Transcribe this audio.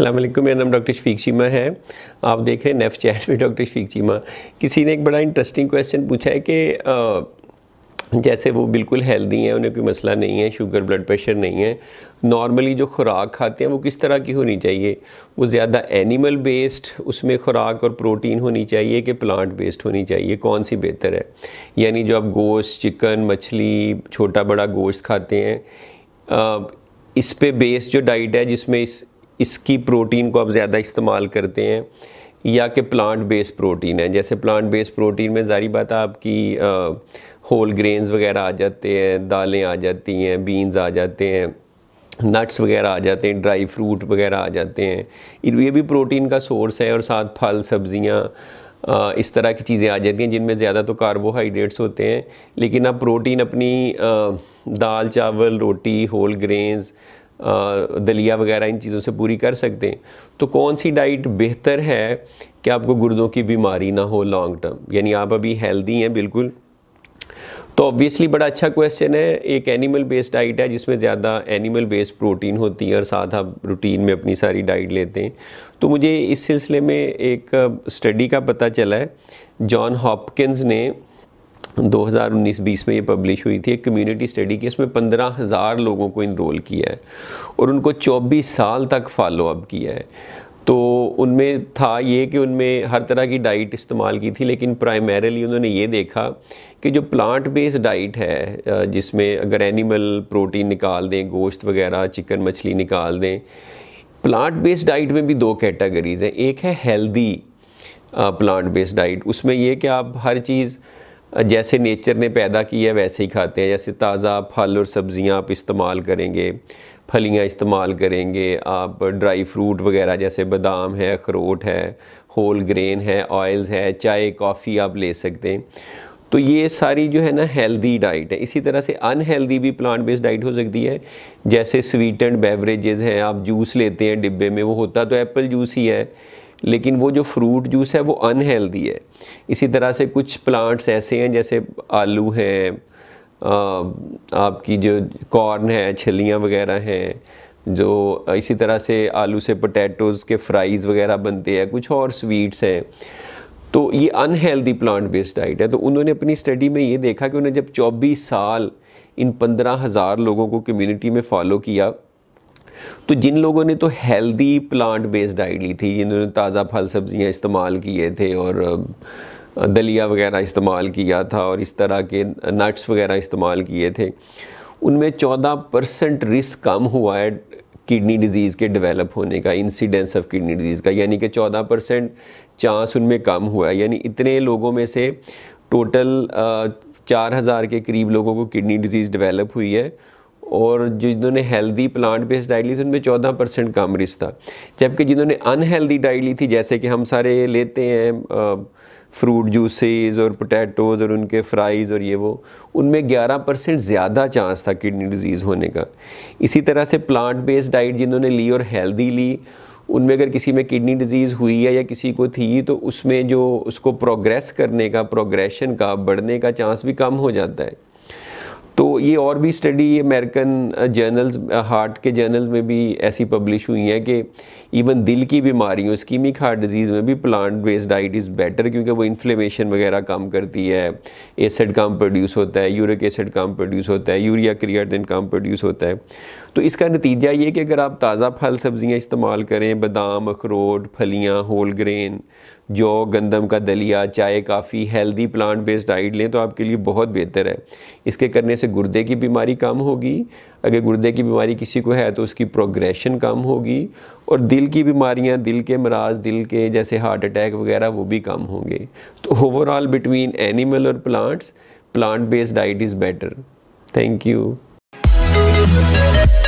अल्लाम मेरा नाम डॉक्टर शफीक चीमा है आप देख रहे हैं नेफ चैट में डॉक्टर शफीक चीमा किसी ने एक बड़ा इंटरेस्टिंग क्वेश्चन पूछा है कि जैसे वो बिल्कुल हेल्दी हैं उन्हें कोई मसला नहीं है शुगर ब्लड प्रेशर नहीं है नॉर्मली जो खुराक खाते हैं वो किस तरह की होनी चाहिए वो ज़्यादा एनिमल बेस्ड उसमें खुराक और प्रोटीन होनी चाहिए कि प्लांट बेस्ड होनी चाहिए कौन सी बेहतर है यानी जो आप गोश्त चिकन मछली छोटा बड़ा गोश्त खाते हैं आ, इस पे बेस्ड जो डाइट है जिसमें इस इसकी प्रोटीन को आप ज़्यादा इस्तेमाल करते हैं या कि प्लांट बेस्ड प्रोटीन है जैसे प्लांट बेस्ड प्रोटीन में ज़ारी बात आपकी होल ग्रेन्स वगैरह आ जाते हैं दालें आ जाती हैं बीन्स आ जाते हैं नट्स वगैरह आ जाते हैं ड्राई फ्रूट वगैरह आ जाते हैं ये भी प्रोटीन का सोर्स है और साथ फल सब्जियां इस तरह की चीज़ें आ जाती हैं जिनमें ज़्यादा तो कार्बोहाइड्रेट्स होते हैं लेकिन आप प्रोटीन अपनी दाल चावल रोटी होल ग्रेन्स दलिया वगैरह इन चीज़ों से पूरी कर सकते हैं तो कौन सी डाइट बेहतर है कि आपको गुर्दों की बीमारी ना हो लॉन्ग टर्म यानी आप अभी हेल्दी हैं बिल्कुल तो ऑब्वियसली बड़ा अच्छा क्वेश्चन है एक एनिमल बेस्ड डाइट है जिसमें ज़्यादा एनिमल बेस्ड प्रोटीन होती है और साथ आप रूटीन में अपनी सारी डाइट लेते हैं तो मुझे इस सिलसिले में एक स्टडी का पता चला है जॉन हॉपकिंस ने 2019 20 में ये पब्लिश हुई थी एक कम्युनिटी स्टडी की इसमें पंद्रह हज़ार लोगों को इनरोल किया है और उनको 24 साल तक फॉलोअप किया है तो उनमें था ये कि उनमें हर तरह की डाइट इस्तेमाल की थी लेकिन प्राइमरीली उन्होंने ये देखा कि जो प्लांट बेस्ड डाइट है जिसमें अगर एनिमल प्रोटीन निकाल दें गोश्त वगैरह चिकन मछली निकाल दें प्लांट बेस्ड डाइट में भी दो कैटेगरीज़ हैं एक है हेल्दी प्लांट बेस्ड डाइट उसमें यह कि आप हर चीज़ जैसे नेचर ने पैदा किया है वैसे ही खाते हैं जैसे ताज़ा फल और सब्ज़ियाँ आप इस्तेमाल करेंगे फलियाँ इस्तेमाल करेंगे आप ड्राई फ्रूट वगैरह जैसे बादाम है अखरोट है होल ग्रेन है ऑयल्स है चाय कॉफ़ी आप ले सकते हैं तो ये सारी जो है ना हेल्दी डाइट है इसी तरह से अनहेल्दी भी प्लांट बेस्ड डाइट हो सकती है जैसे स्वीट एंड बेवरेजेस हैं आप जूस लेते हैं डिब्बे में वो होता तो एप्पल जूस ही है लेकिन वो जो फ्रूट जूस है वो अनहेल्दी है इसी तरह से कुछ प्लांट्स ऐसे हैं जैसे आलू हैं आपकी जो कॉर्न है छलियाँ वगैरह हैं जो इसी तरह से आलू से पोटैटोज़ के फ्राइज़ वगैरह बनते हैं कुछ और स्वीट्स हैं तो ये अनहेल्दी प्लांट बेस्ड डाइट है तो उन्होंने अपनी स्टडी में ये देखा कि उन्हें जब चौबीस साल इन पंद्रह हज़ार लोगों को कम्युनिटी में फॉलो किया तो जिन लोगों ने तो हेल्दी प्लांट बेस्ड डाइट ली थी जिन्होंने ताज़ा फल सब्जियां इस्तेमाल किए थे और दलिया वगैरह इस्तेमाल किया था और इस तरह के नट्स वगैरह इस्तेमाल किए थे उनमें चौदह परसेंट रिस्क कम हुआ है किडनी डिजीज़ के डेवलप होने का इंसिडेंस ऑफ किडनी डिजीज़ का यानी कि चौदह परसेंट चांस उनमें कम हुआ है यानी इतने लोगों में से टोटल चार हज़ार के करीब लोगों को किडनी डिजीज़ डेवलप हुई है और जिन्होंने हेल्दी प्लांट बेस्ड डाइट ली थी उनमें चौदह परसेंट कम रिश्ता जबकि जिन्होंने अनहेल्दी डाइट ली थी जैसे कि हम सारे लेते हैं फ्रूट जूसेस और पोटैटोज़ और उनके फ्राइज़ और ये वो उनमें 11 परसेंट ज़्यादा चांस था किडनी डिजीज़ होने का इसी तरह से प्लांट बेस्ड डाइट जिन्होंने ली और हेल्दी ली उनमें अगर किसी में किडनी डिजीज़ हुई है या किसी को थी तो उसमें जो उसको प्रोग्रेस करने का प्रोग्रेशन का बढ़ने का चांस भी कम हो जाता है तो ये और भी स्टडी अमेरिकन जर्नल्स हार्ट के जर्नल्स में भी ऐसी पब्लिश हुई हैं कि इवन दिल की बीमारियों स्कीमिक हार्ट डिजीज़ में भी plant based diet is better क्योंकि वो इन्फ्लेमेशन वगैरह कम करती है एसिड कम प्रोड्यूस होता है यूरिक एसिड कम प्रोड्यूस होता है यूरिया क्रियाटिन कम प्रोड्यूस होता है तो इसका नतीजा ये कि अगर आप ताज़ा फल सब्ज़ियाँ इस्तेमाल करें बादाम अखरोट फलियाँ होल ग्रेन जो गंदम का दलिया चाय काफ़ी हेल्दी प्लांट बेस्ड डाइट लें तो आपके लिए बहुत बेहतर है इसके करने से गुर्दे की बीमारी कम होगी अगर गुर्दे की बीमारी किसी को है तो उसकी प्रोग्रेशन कम होगी और दिल की बीमारियां दिल के मराज दिल के जैसे हार्ट अटैक वगैरह वो भी कम होंगे तो ओवरऑल बिटवीन एनिमल और plants plant based diet is better thank you